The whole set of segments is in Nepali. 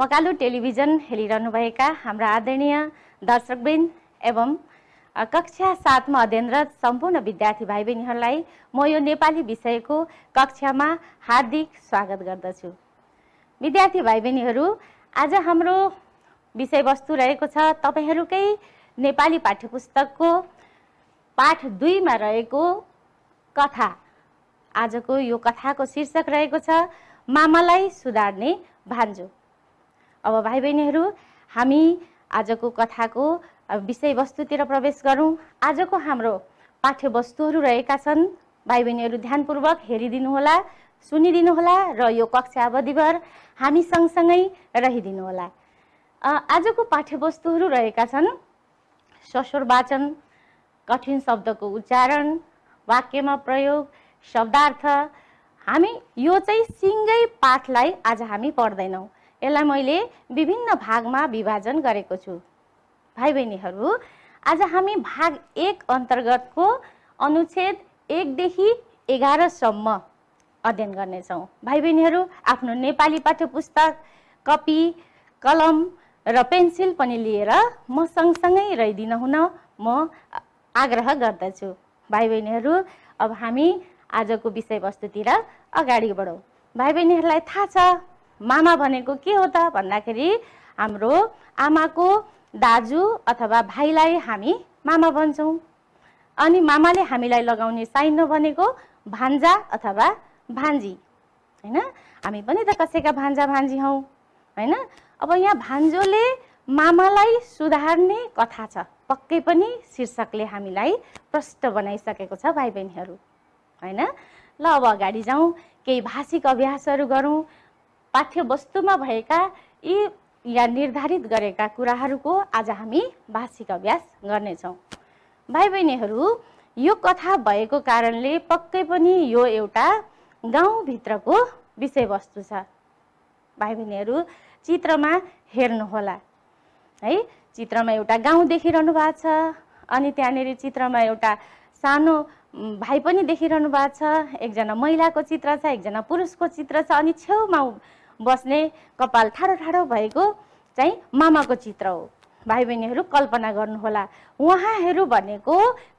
मकालु टेलिभिजन हेरिरहनुभएका हाम्रा आदरणीय दर्शकवृन्द एवं कक्षा सातमा अध्ययनरत सम्पूर्ण विद्यार्थी भाइ बहिनीहरूलाई म यो नेपाली विषयको कक्षामा हार्दिक स्वागत गर्दछु विद्यार्थी भाइ बहिनीहरू आज हाम्रो विषयवस्तु रहेको छ तपाईँहरूकै नेपाली पाठ्यपुस्तकको पाठ दुईमा रहेको कथा आजको यो कथाको शीर्षक रहेको छ मामालाई सुधार्ने भान्जो अब भाइ बहिनीहरू हामी आजको कथाको विषयवस्तुतिर प्रवेश गरौँ आजको हाम्रो पाठ्यवस्तुहरू रहेका छन् भाइ बहिनीहरू ध्यानपूर्वक हेरिदिनुहोला सुनिदिनुहोला र यो कक्षा अवधिभर हामी सँगसँगै रहिदिनुहोला आजको पाठ्यवस्तुहरू रहेका छन् सस्वर वाचन कठिन शब्दको उच्चारण वाक्यमा प्रयोग शब्दार्थ हामी यो चाहिँ सिँगै पाठलाई आज हामी पढ्दैनौँ यसलाई मैले विभिन्न भागमा विभाजन गरेको छु भाइ बहिनीहरू आज हामी भाग एक अन्तर्गतको अनुच्छेद एकदेखि एघारसम्म अध्ययन गर्नेछौँ भाइ बहिनीहरू आफ्नो नेपाली पाठ्य पुस्तक कपी कलम र पेन्सिल पनि लिएर म सँगसँगै रहिदिन हुन म आग्रह गर्दछु भाइ बहिनीहरू अब हामी आजको विषयवस्तुतिर अगाडि बढौँ भाइ बहिनीहरूलाई थाहा छ मामा भनेको के हो त भन्दाखेरि हाम्रो आमाको दाजु अथवा भाइलाई हामी मामा भन्छौँ अनि मामाले हामीलाई लगाउने साइनो भनेको भान्जा अथवा भान्जी होइन हामी पनि त कसैका भान्जा भान्जी हौँ होइन अब यहाँ भान्जोले मामालाई सुधार्ने कथा छ पक्कै पनि शीर्षकले हामीलाई प्रष्ट बनाइसकेको छ भाइ बहिनीहरू होइन ल अब अगाडि जाउँ केही भाषिक अभ्यासहरू गरौँ पाठ्यवस्तुमा भएका यी या निर्धारित गरेका कुराहरूको आज हामी भाषिक अभ्यास गर्नेछौँ भाइ बहिनीहरू यो कथा भएको कारणले पक्कै पनि यो एउटा गाउँभित्रको विषयवस्तु छ भाइ बहिनीहरू चित्रमा हेर्नुहोला है चित्रमा एउटा गाउँ देखिरहनु भएको छ अनि त्यहाँनिर चित्रमा एउटा सानो भाइ पनि देखिरहनु भएको छ एकजना महिलाको चित्र छ एकजना पुरुषको चित्र छ अनि छेउमा बस्ने कपाल ठाडो ठाडो भएको चाहिँ मामाको चित्र हो भाइ बहिनीहरू कल्पना गर्नुहोला उहाँहरू भनेको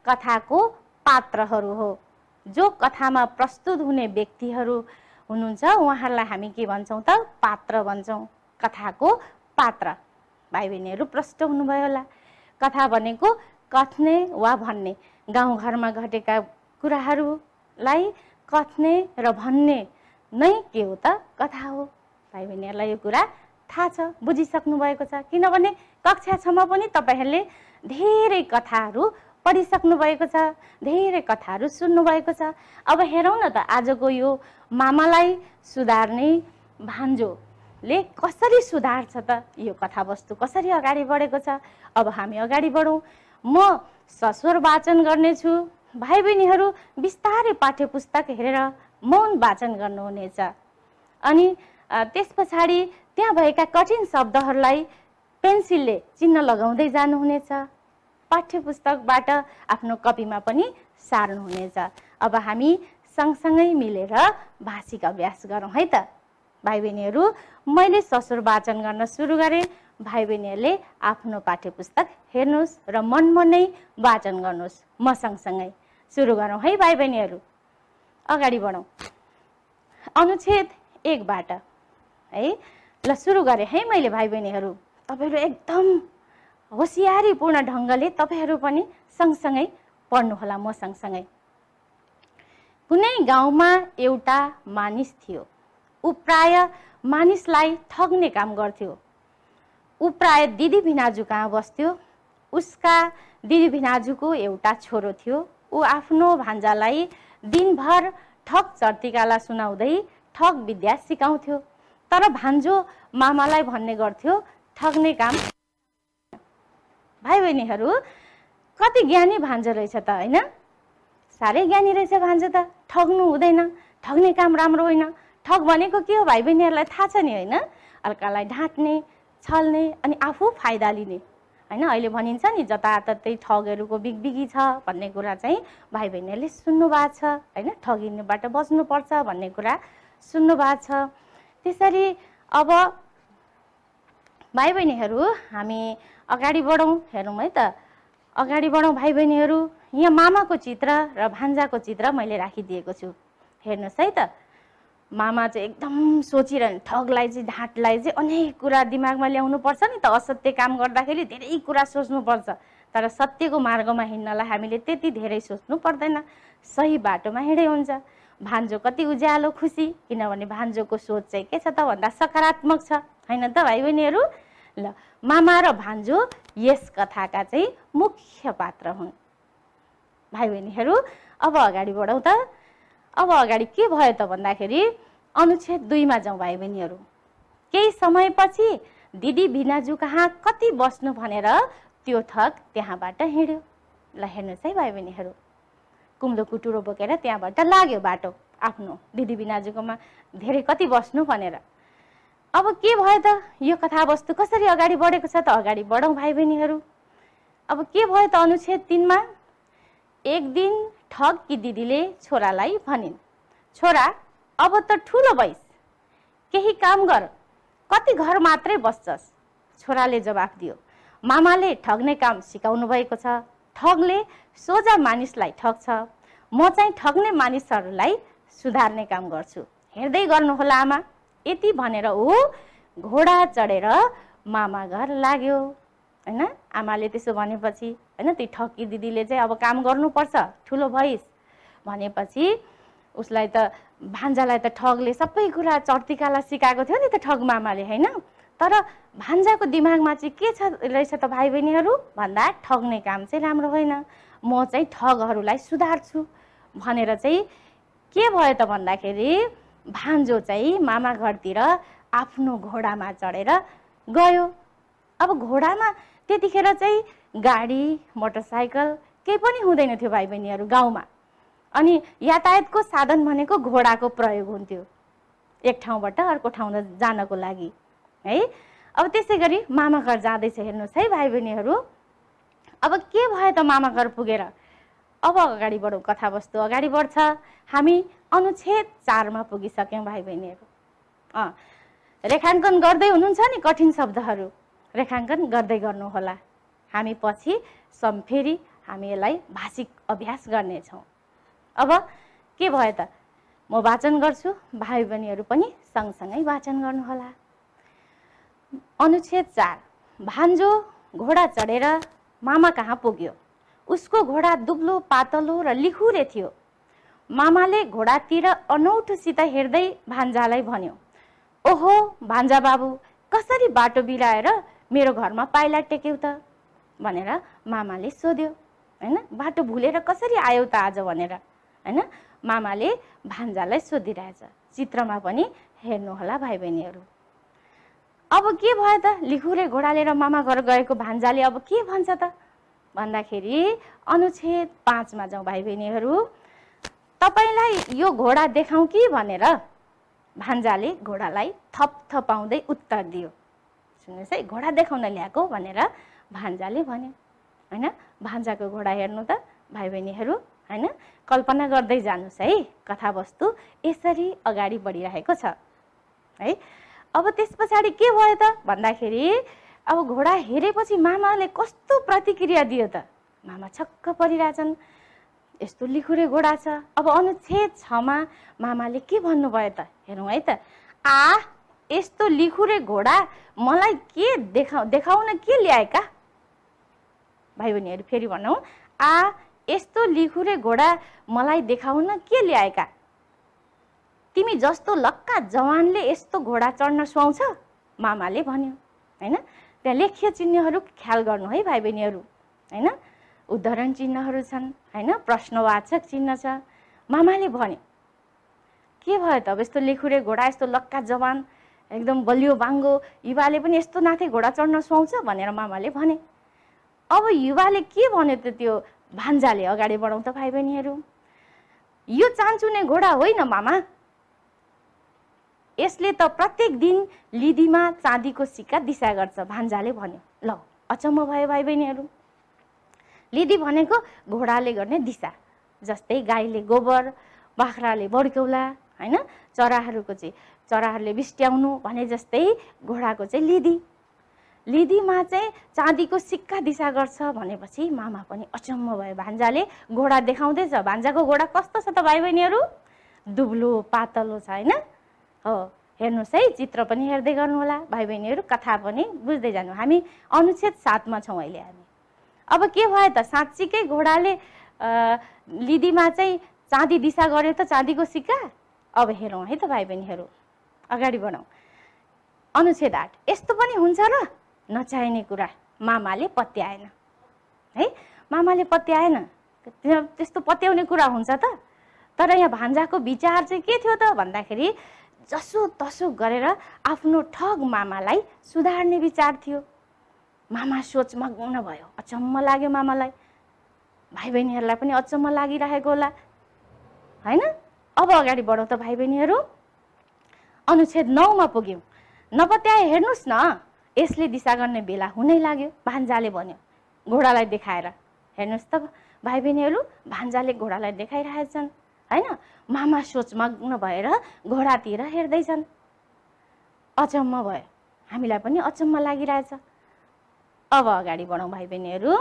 कथाको पात्रहरू हो जो कथामा प्रस्तुत हुने व्यक्तिहरू हुनुहुन्छ उहाँहरूलाई हामी के भन्छौँ त पात्र भन्छौँ कथाको पात्र भाइ बहिनीहरू प्रष्ट हुनुभयो होला कथा भनेको कथ्ने वा भन्ने गाउँघरमा घटेका कुराहरूलाई कथ्ने र भन्ने नै के हो त कथा हो भाइ बहिनीहरूलाई यो कुरा थाहा छ बुझिसक्नु भएको छ किनभने कक्षासम्म पनि तपाईँहरूले धेरै कथाहरू पढिसक्नु भएको छ धेरै कथाहरू सुन्नुभएको छ अब हेरौँ न त आजको यो मामालाई सुधार्ने भान्जोले कसरी सुधार्छ त यो कथावस्तु कसरी अगाडि बढेको छ अब हामी अगाडि बढौँ म सस्वर वाचन गर्नेछु भाइ बहिनीहरू बिस्तारै पाठ्य पुस्तक हेरेर मौन वाचन गर्नुहुनेछ अनि त्यस पछाडि त्यहाँ भएका कठिन शब्दहरूलाई पेन्सिलले चिन्ह लगाउँदै जानुहुनेछ पाठ्य पुस्तकबाट आफ्नो कपीमा पनि सार्नुहुनेछ अब हामी सँगसँगै मिलेर भाषिक अभ्यास गरौँ है त भाइ बहिनीहरू मैले ससुर वाचन गर्न सुरु गरेँ भाइ बहिनीहरूले आफ्नो पाठ्य पुस्तक हेर्नुहोस् र मनमनै मनै वाचन गर्नुहोस् म सँगसँगै सुरु गरौँ है भाइ बहिनीहरू अगाडि बढौँ अनुच्छेद एकबाट है ल सुरु गरेँ है मैले भाइ बहिनीहरू तपाईँहरू एकदम होसियारीपूर्ण ढङ्गले तपाईँहरू पनि सँगसँगै पढ्नुहोला म सँगसँगै कुनै गाउँमा एउटा मानिस थियो ऊ प्राय मानिसलाई ठग्ने काम गर्थ्यो ऊ प्राय दिदी भिनाजु कहाँ बस्थ्यो उसका दिदी भिनाजुको एउटा छोरो थियो ऊ आफ्नो भान्जालाई दिनभर ठग चर्तिकाला सुनाउँदै ठग विद्या सिकाउँथ्यो तर भान्जो मामालाई भन्ने गर्थ्यो ठग्ने काम भाइ बहिनीहरू कति ज्ञानी भान्जो रहेछ त होइन साह्रै ज्ञानी रहेछ भान्जो त ठग्नु हुँदैन ठग्ने काम राम्रो होइन ठग भनेको के हो भाइ बहिनीहरूलाई थाहा छ नि होइन अर्कालाई ढाँट्ने छल्ने अनि आफू फाइदा लिने होइन अहिले भनिन्छ नि जताततै ठगहरूको बिगबिगी छ भन्ने कुरा चाहिँ भाइ बहिनीहरूले सुन्नु भएको छ होइन ठगिनेबाट बस्नुपर्छ भन्ने कुरा सुन्नु भएको छ त्यसरी अब भाइ बहिनीहरू हामी अगाडि बढौँ हेरौँ है त अगाडि बढौँ भाइ बहिनीहरू यहाँ मामाको चित्र र भान्जाको चित्र मैले राखिदिएको छु हेर्नुहोस् है त मामा चाहिँ एकदम सोचिरहने ठगलाई चाहिँ ढाँटलाई चाहिँ अनेक कुरा दिमागमा ल्याउनु पर्छ नि त असत्य काम गर्दाखेरि धेरै कुरा सोच्नुपर्छ तर सत्यको मार्गमा हिँड्नलाई हामीले त्यति धेरै सोच्नु पर्दैन सही बाटोमा हिँडै हुन्छ भान्जो कति उज्यालो खुसी किनभने भान्जोको सोच चाहिँ के छ त भन्दा सकारात्मक छ होइन त भाइ बहिनीहरू ल मामा र भान्जो यस कथाका चाहिँ मुख्य पात्र हुन् भाइ बहिनीहरू अब अगाडि बढाउँ त अब अगाडि के भयो त भन्दाखेरि अनुच्छेद दुईमा जाउँ भाइ बहिनीहरू केही समयपछि दिदी भिनाजु कहाँ कति बस्नु भनेर त्यो थक त्यहाँबाट हिँड्यो ल हेर्नुहोस् है भाइ बहिनीहरू कुम्लो कुटुरो बोकेर त्यहाँबाट लाग्यो बाटो आफ्नो दिदी बिनाजुकोमा धेरै कति बस्नु भनेर अब के भयो त यो कथावस्तु कसरी अगाडि बढेको छ त अगाडि बढौँ भाइ बहिनीहरू अब के भयो त अनुच्छेद तिनमा एक दिन ठग कि दिदीले छोरालाई भनिन् छोरा अब त ठुलो भइस केही काम गर कति घर मात्रै बस्छस् छोराले जवाफ दियो मामाले ठग्ने काम सिकाउनु भएको छ ठगले सोझा मानिसलाई ठग्छ म चाहिँ ठग्ने मानिसहरूलाई सुधार्ने काम गर्छु हेर्दै गर्नुहोला आमा यति भनेर ऊ घोडा चढेर मामा घर लाग्यो होइन आमाले त्यसो भनेपछि होइन त्यो ठगी दिदीले चाहिँ अब काम गर्नुपर्छ ठुलो भइस भनेपछि उसलाई त भान्जालाई त ठगले सबै कुरा चर्तिकालाई सिकाएको थियो नि त ठग मामाले होइन तर भान्जाको दिमागमा चाहिँ के छ रहेछ त भाइ बहिनीहरू भन्दा ठग्ने काम चाहिँ राम्रो होइन म चाहिँ ठगहरूलाई सुधार्छु भनेर चाहिँ के भयो त भन्दाखेरि भान्जो चाहिँ मामा घरतिर आफ्नो घोडामा चढेर गयो अब घोडामा त्यतिखेर चाहिँ गाडी मोटरसाइकल केही पनि हुँदैन थियो भाइ बहिनीहरू गाउँमा अनि यातायातको साधन भनेको घोडाको प्रयोग हुन्थ्यो एक ठाउँबाट अर्को ठाउँ जानको लागि है अब त्यसै गरी मामा घर जाँदैछ हेर्नुहोस् है भाइ बहिनीहरू अब के भयो त मामा घर पुगेर अब अगाडि बढौँ कथावस्तु अगाडि बढ्छ हामी अनुच्छेद चारमा पुगिसक्यौँ भाइ बहिनीहरू अँ रेखाङ्कन गर्दै हुनुहुन्छ नि कठिन शब्दहरू रेखाङ्कन गर्दै गर्नुहोला हामी पछि सम् फेरि हामी यसलाई भाषिक अभ्यास गर्नेछौँ अब के भयो त म वाचन गर्छु भाइ बहिनीहरू पनि सँगसँगै वाचन गर्नुहोला अनुच्छेद चार भान्जो घोडा चढेर मामा कहाँ पुग्यो उसको घोडा दुब्लो पातलो र लिखुरे थियो मामाले घोडातिर अनौठोसित हेर्दै भान्जालाई भन्यो ओहो भान्जा बाबु कसरी बाटो बिराएर मेरो घरमा पाइला टेक्यौ त भनेर मामाले सोध्यो होइन बाटो भुलेर कसरी आयौ त आज भनेर होइन मामाले भान्जालाई सोधिरहेछ चित्रमा पनि हेर्नुहोला भाइ बहिनीहरू अब के भयो त लिखुरे घोडाले र मामा घर गएको भान्जाले अब के भन्छ त भन्दाखेरि अनुच्छेद पाँचमा जाउँ भाइ बहिनीहरू तपाईँलाई यो घोडा देखाउँ कि भनेर भान्जाले घोडालाई थप थपाउँदै उत्तर दियो सुन्नुहोस् है घोडा देखाउन ल्याएको भनेर भान्जाले भन्यो होइन भान्जाको घोडा हेर्नु त भाइ बहिनीहरू होइन कल्पना गर्दै जानुहोस् है कथावस्तु यसरी अगाडि बढिरहेको छ है अब त्यस पछाडि के भयो त भन्दाखेरि अब घोडा हेरेपछि मामाले कस्तो प्रतिक्रिया दियो त मामा छक्क परिरहेछन् यस्तो लिखुरे घोडा छ अब अनुच्छेद छमा मामाले के भन्नुभयो त हेरौँ है त आ यस्तो लिखुरे घोडा मलाई के देखा देखाउन के ल्याएका भाइ बहिनीहरू फेरि भनौँ आ यस्तो लिखुरे घोडा मलाई देखाउन के ल्याएका तिमी जस्तो लक्का जवानले यस्तो घोडा चढ्न सुहाउँछ मामाले भन्यो होइन त्यहाँ लेख्य चिह्नहरू ख्याल गर्नु है भाइ बहिनीहरू होइन उदाहरण चिह्नहरू छन् होइन प्रश्नवाचक चिह्न छ मामाले भन्यो के भयो त अब यस्तो लेखुरे घोडा यस्तो लक्का जवान एकदम बलियो बाङ्गो युवाले पनि यस्तो नाथे घोडा चढ्न सुहाउँछ भनेर मामाले भने अब युवाले के भन्यो त त्यो भान्जाले अगाडि बढाउँ त भाइ बहिनीहरू यो चान्चुने घोडा होइन मामा यसले त प्रत्येक दिन लिदीमा चाँदीको सिक्का दिशा गर्छ भान्जाले भन्यो ल अचम्म भयो भाइ बहिनीहरू लिदी भनेको घोडाले गर्ने दिशा जस्तै गाईले गोबर बाख्राले बड्कौला होइन चराहरूको चाहिँ चराहरूले बिस्ट्याउनु भने जस्तै घोडाको चाहिँ लिदी लिदीमा चाहिँ चाँदीको सिक्का दिशा गर्छ भनेपछि मामा पनि अचम्म भयो भान्जाले घोडा देखाउँदैछ भान्जाको घोडा कस्तो छ त भाइ बहिनीहरू दुब्लो पातलो छ होइन हो हेर्नुहोस् है चित्र पनि हेर्दै गर्नुहोला भाइ बहिनीहरू कथा पनि बुझ्दै जानु हामी अनुच्छेद सातमा छौँ अहिले हामी अब के भयो त साँच्चीकै घोडाले लिदीमा चाहिँ चाँदी दिशा गर्यो त चाँदीको सिक्का अब हेरौँ है त भाइ बहिनीहरू अगाडि बढौँ अनुच्छेद आठ यस्तो पनि हुन्छ र नचाहिने कुरा मामाले पत्याएन है मामाले पत्याएन त्यस्तो पत्याउने कुरा हुन्छ त तर यहाँ भान्जाको विचार चाहिँ के थियो त भन्दाखेरि जसोतसो गरेर आफ्नो ठग मामालाई सुधार्ने विचार थियो मामा सोचमग्न भयो अचम्म लाग्यो मामालाई भाइ बहिनीहरूलाई पनि अचम्म लागिरहेको होला होइन अब अगाडि बढौँ त भाइ बहिनीहरू अनुच्छेद नौमा पुग्यौँ नपत्याए हेर्नुहोस् न यसले दिशा गर्ने बेला हुनै लाग्यो भान्जाले भन्यो घोडालाई देखाएर हेर्नुहोस् त भाइ बहिनीहरू भान्जाले घोडालाई देखाइरहेछन् होइन मामा सोचमग्न भएर घोडातिर हेर्दैछन् अचम्म भयो हामीलाई पनि अचम्म लागिरहेछ अब अगाडि बढौँ भाइ बहिनीहरू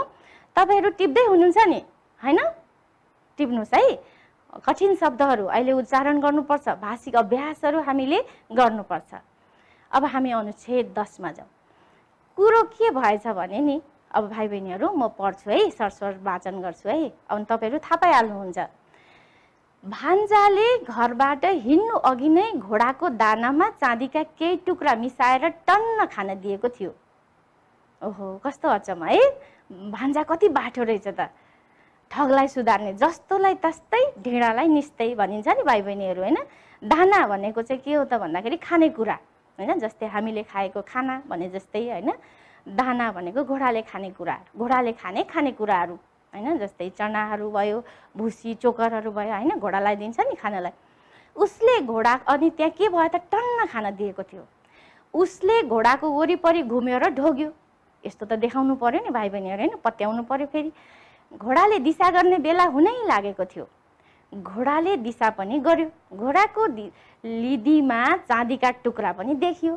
तपाईँहरू टिप्दै हुनुहुन्छ नि होइन टिप्नुहोस् है कठिन शब्दहरू अहिले उच्चारण गर्नुपर्छ भाषिक अभ्यासहरू हामीले गर्नुपर्छ अब हामी अनुच्छेद दसमा जाउँ कुरो के भएछ भने नि अब भाइ बहिनीहरू म पढ्छु है सरस्वर वाचन गर्छु है अनि तपाईँहरू थाहा पाइहाल्नुहुन्छ भान्जाले घरबाट हिँड्नु अघि नै घोडाको दानामा चाँदीका केही टुक्रा मिसाएर टन्न खान दिएको थियो ओहो कस्तो अचम्म है भान्जा कति बाठो रहेछ त ठगलाई सुधार्ने जस्तोलाई तस्तै ढेँडालाई निस्तै भनिन्छ नि भाइ बहिनीहरू होइन दाना भनेको चाहिँ के हो त भन्दाखेरि खानेकुरा होइन जस्तै हामीले खाएको खाना भने जस्तै होइन दाना भनेको घोडाले खानेकुरा घोडाले खाने खानेकुराहरू होइन जस्तै चनाहरू भयो भुसी चोकरहरू भयो होइन घोडालाई दिन्छ नि खानालाई उसले घोडा अनि त्यहाँ के भयो त टन्न खाना दिएको थियो उसले घोडाको वरिपरि घुम्यो र ढोग्यो यस्तो त देखाउनु पऱ्यो नि भाइ बहिनीहरू होइन पत्याउनु पऱ्यो फेरि घोडाले दिशा गर्ने बेला हुनै लागेको थियो घोडाले दिशा पनि गर्यो घोडाको दि लिदीमा चाँदीका टुक्रा पनि देखियो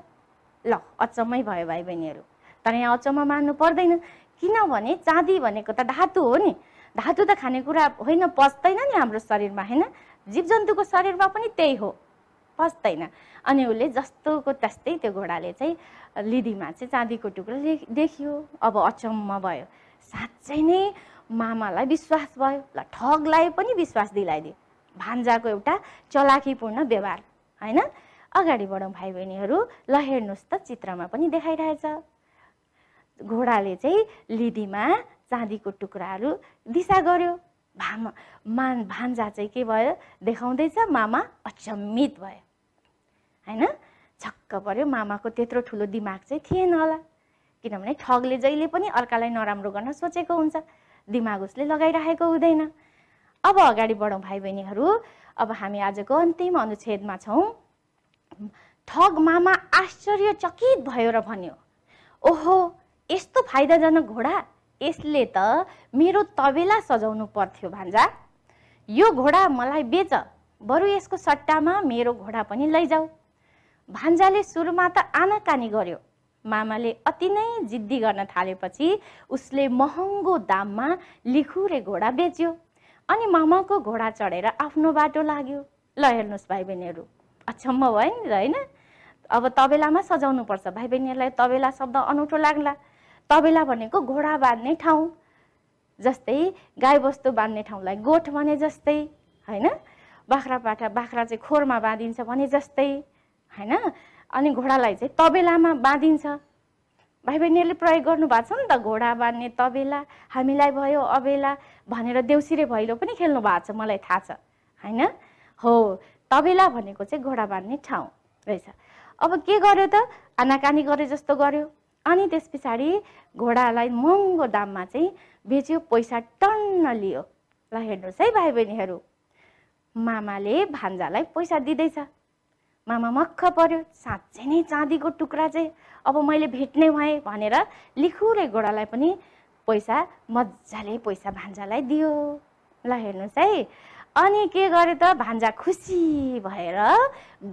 ल अचम्मै भयो भाइ बहिनीहरू तर यहाँ अचम्म मान्नु पर्दैन किनभने चाँदी भनेको त धातु हो नि धातु त खानेकुरा होइन पस्दैन नि हाम्रो शरीरमा होइन जीव जन्तुको शरीरमा पनि त्यही हो पस्दैन अनि उसले जस्तोको त्यस्तै त्यो घोडाले चाहिँ लिदीमा चाहिँ चाँदीको टुक्रा देखियो अब अचम्म भयो साँच्चै नै मामालाई विश्वास भयो ल ठगलाई पनि विश्वास दिलाइदियो भान्जाको एउटा चलाखीपूर्ण व्यवहार होइन अगाडि बढौँ भाइ बहिनीहरू ल हेर्नुहोस् त चित्रमा पनि देखाइरहेछ घोडाले चाहिँ लिदीमा चाँदीको टुक्राहरू दिशा गर्यो भामा मान भान्जा चाहिँ के भयो देखाउँदैछ मामा अचम्मित भयो होइन छक्क पऱ्यो मामाको त्यत्रो ठुलो दिमाग चाहिँ थिएन होला किनभने ठगले जहिले पनि अर्कालाई नराम्रो गर्न सोचेको हुन्छ दिमाग उसले लगाइराखेको हुँदैन अब अगाडि बढौँ भाइ बहिनीहरू अब हामी आजको अन्तिम अनुच्छेदमा छौँ ठग मामा आश्चर्यचकित भयो र भन्यो ओहो यस्तो फाइदाजनक घोडा यसले त मेरो तबेला सजाउनु पर्थ्यो भान्जा यो घोडा मलाई बेच बरु यसको सट्टामा मेरो घोडा पनि लैजाऊ भान्जाले सुरुमा त आनाकानी गर्यो मामाले अति नै जिद्दी गर्न थालेपछि उसले महँगो दाममा लिखुरे घोडा बेच्यो अनि मामाको घोडा चढेर आफ्नो बाटो लाग्यो ल हेर्नुहोस् भाइ बहिनीहरू अचम्म भयो नि त होइन अब तबेलामा सजाउनुपर्छ भाइ बहिनीहरूलाई तबेला शब्द अनौठो लाग्ला तबेला भनेको घोडा बाँध्ने ठाउँ जस्तै गाईबस्तु बाँध्ने ठाउँलाई गोठ भने जस्तै होइन बाख्रा पाठा बाख्रा चाहिँ खोरमा बाँधिन्छ भने जस्तै होइन अनि घोडालाई चाहिँ तबेलामा बाँधिन्छ भाइ बहिनीहरूले प्रयोग गर्नुभएको छ नि त घोडा बाँध्ने तबेला हामीलाई भयो अबेला भनेर देउसिरे भैलो पनि खेल्नु भएको छ मलाई थाहा छ होइन हो तबेला भनेको चाहिँ घोडा बाँध्ने ठाउँ रहेछ अब के गर्यो त आनाकानी गरे जस्तो गर्यो अनि त्यस पछाडि घोडालाई महँगो दाममा चाहिँ बेच्यो पैसा टन्न लियो ल हेर्नुहोस् है भाइ बहिनीहरू मामाले भान्जालाई पैसा दिँदैछ मामा मक्ख पर्यो साँच्चै नै चाँदीको टुक्रा चाहिँ अब मैले भेट्ने भएँ भनेर लिखुरे घोडालाई पनि पैसा मजाले पैसा भान्जालाई दियो ल हेर्नुहोस् है अनि के गरे त भान्जा खुसी भएर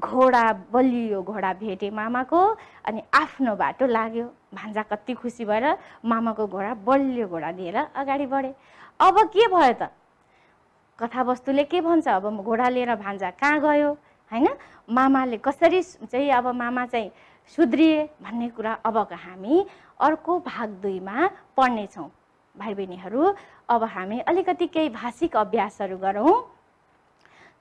घोडा बलियो घोडा भेटे मामाको अनि आफ्नो बाटो लाग्यो भान्जा कति खुसी भएर मामाको घोडा बलियो घोडा दिएर अगाडि बढे अब के भयो त कथावस्तुले के भन्छ अब घोडा लिएर भान्जा कहाँ गयो होइन मामाले कसरी चाहिँ अब मामा चाहिँ सुध्रिए भन्ने कुरा अबको हामी अर्को भाग दुईमा पढ्नेछौँ भाइ बहिनीहरू अब हामी अलिकति केही भाषिक अभ्यासहरू गरौँ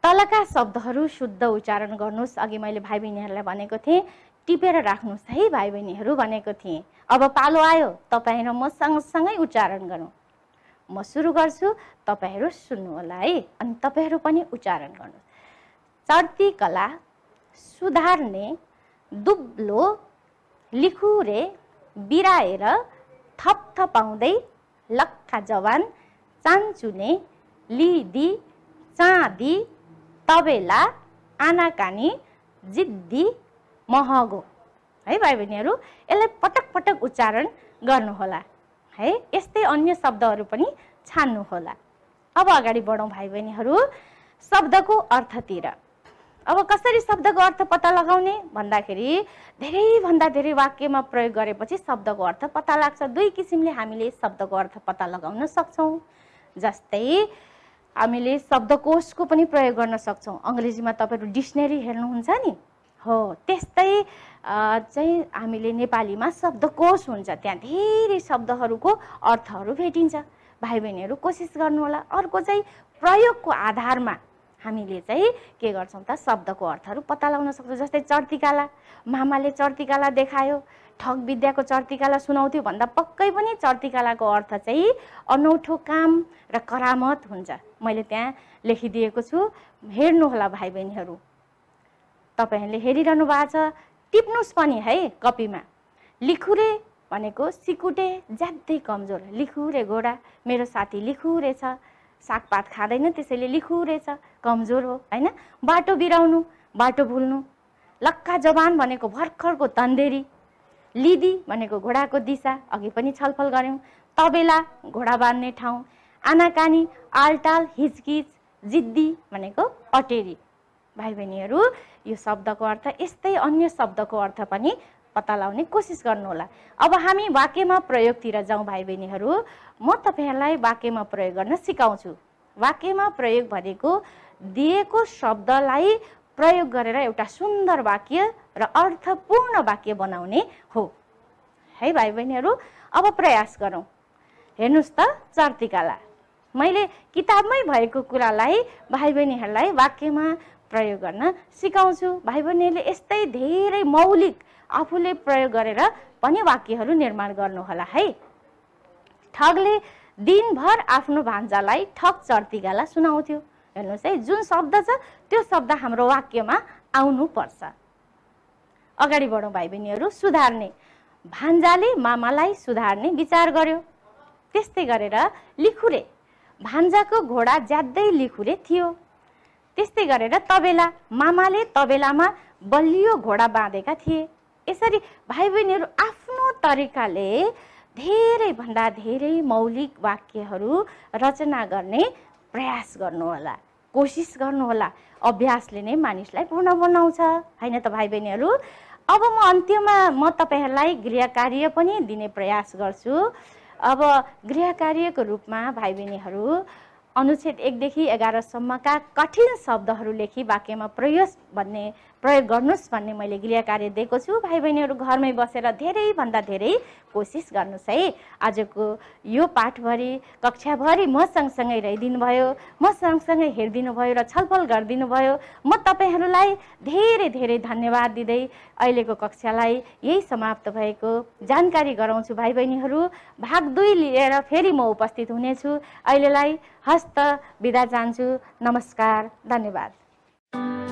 तलका शब्दहरू शुद्ध उच्चारण गर्नुहोस् अघि मैले भाइ बहिनीहरूलाई भनेको थिएँ टिपेर राख्नुहोस् है भाइ बहिनीहरू भनेको थिएँ अब पालो आयो तपाईँ र म सँगसँगै उच्चारण गरौँ म सुरु गर्छु तपाईँहरू होला है अनि तपाईँहरू पनि उच्चारण गर्नुहोस् चर्ती कला सुधार्ने दुब्लो लिखुरे बिराएर थप थपथपाउँदै लक्खा जवान चान्चुने लिदी चाँदी तबेला आनाकानी जिद्दी महगो है भाइ बहिनीहरू यसलाई पटक पटक उच्चारण गर्नुहोला है यस्तै अन्य शब्दहरू पनि छान्नुहोला अब अगाडि बढौँ भाइ बहिनीहरू शब्दको अर्थतिर अब कसरी शब्दको अर्थ पत्ता लगाउने भन्दाखेरि धेरैभन्दा धेरै वाक्यमा प्रयोग गरेपछि शब्दको अर्थ पत्ता लाग्छ दुई किसिमले हामीले शब्दको अर्थ पत्ता लगाउन सक्छौँ जस्तै हामीले शब्दकोशको पनि प्रयोग गर्न सक्छौँ अङ्ग्रेजीमा तपाईँहरू डिक्सनरी हेर्नुहुन्छ नि हो त्यस्तै चाहिँ हामीले नेपालीमा शब्दकोश हुन्छ त्यहाँ धेरै शब्दहरूको अर्थहरू भेटिन्छ भाइ बहिनीहरू कोसिस गर्नुहोला अर्को चाहिँ प्रयोगको आधारमा हामीले चाहिँ के गर्छौँ त शब्दको अर्थहरू पत्ता लगाउन सक्छौँ जस्तै चर्तिकाला मामाले चर्तिकाला देखायो ठग विद्याको चर्तिकाला सुनाउँथ्यो भन्दा पक्कै पनि चर्तिकालाको अर्थ चाहिँ अनौठो काम र करामत हुन्छ मैले त्यहाँ लेखिदिएको छु हेर्नुहोला भाइ बहिनीहरू तपाईँहरूले हेरिरहनु भएको छ टिप्नुहोस् पनि है कपीमा लिखुरे भनेको सिकुटे ज्यादै कमजोर लिखुरे घोडा मेरो साथी लिखुरे छ सागपात खाँदैन त्यसैले लिखु रहेछ कमजोर हो होइन बाटो बिराउनु बाटो भुल्नु लक्का जवान भनेको भर्खरको तन्देरी लिदी भनेको घोडाको दिशा अघि पनि छलफल गऱ्यौँ तबेला घोडा बाँध्ने ठाउँ आनाकानी आलटाल हिचकिच जिद्दी भनेको अटेरी भाइ बहिनीहरू यो शब्दको अर्थ यस्तै अन्य शब्दको अर्थ पनि पत्ता लगाउने कोसिस गर्नुहोला अब हामी वाक्यमा प्रयोगतिर जाउँ भाइ बहिनीहरू म तपाईँहरूलाई वाक्यमा प्रयोग गर्न सिकाउँछु वाक्यमा प्रयोग भनेको दिएको शब्दलाई प्रयोग गरेर एउटा सुन्दर वाक्य र अर्थपूर्ण वाक्य बनाउने हो है भाइ बहिनीहरू अब प्रयास गरौँ हेर्नुहोस् त चर्तिकाला मैले किताबमै भएको कुरालाई भाइ बहिनीहरूलाई वाक्यमा प्रयोग गर्न सिकाउँछु भाइ बहिनीहरूले यस्तै धेरै मौलिक आफूले प्रयोग गरेर पनि वाक्यहरू निर्माण गर्नुहोला है ठगले दिनभर आफ्नो भान्जालाई ठग चर्ती गाला सुनाउँथ्यो हेर्नुहोस् है जुन शब्द छ त्यो शब्द हाम्रो वाक्यमा आउनुपर्छ अगाडि बढौँ भाइ बहिनीहरू सुधार्ने भान्जाले मामालाई सुधार्ने विचार गर्यो त्यस्तै गरेर लिखुरे भान्जाको घोडा ज्यादै लिखुरे थियो त्यस्तै गरेर तबेला मामाले तबेलामा बलियो घोडा बाँधेका थिए यसरी भाइ बहिनीहरू आफ्नो तरिकाले धेरैभन्दा धेरै मौलिक वाक्यहरू रचना गर्ने प्रयास गर्नुहोला कोसिस गर्नुहोला अभ्यासले नै मानिसलाई पूर्ण बनाउँछ होइन त भाइ बहिनीहरू अब म अन्त्यमा म तपाईँहरूलाई गृह कार्य पनि दिने प्रयास गर्छु अब गृह कार्यको रूपमा भाइ बहिनीहरू अनुच्छेद एकदेखि एघारसम्मका कठिन शब्दहरू लेखी वाक्यमा प्रयोग भन्ने प्रयोग गर्नुहोस् भन्ने मैले गृह कार्य दिएको छु भाइ बहिनीहरू घरमै बसेर धेरैभन्दा धेरै कोसिस गर्नुहोस् है आजको यो पाठभरि कक्षाभरि म सँगसँगै भयो म सँगसँगै हेरिदिनु भयो र छलफल गरिदिनु भयो म तपाईँहरूलाई धेरै धेरै धन्यवाद दिँदै अहिलेको कक्षालाई यही समाप्त भएको जानकारी गराउँछु भाइ बहिनीहरू भाग दुई लिएर फेरि म उपस्थित हुनेछु अहिलेलाई हस्त बिदा चाहन्छु नमस्कार धन्यवाद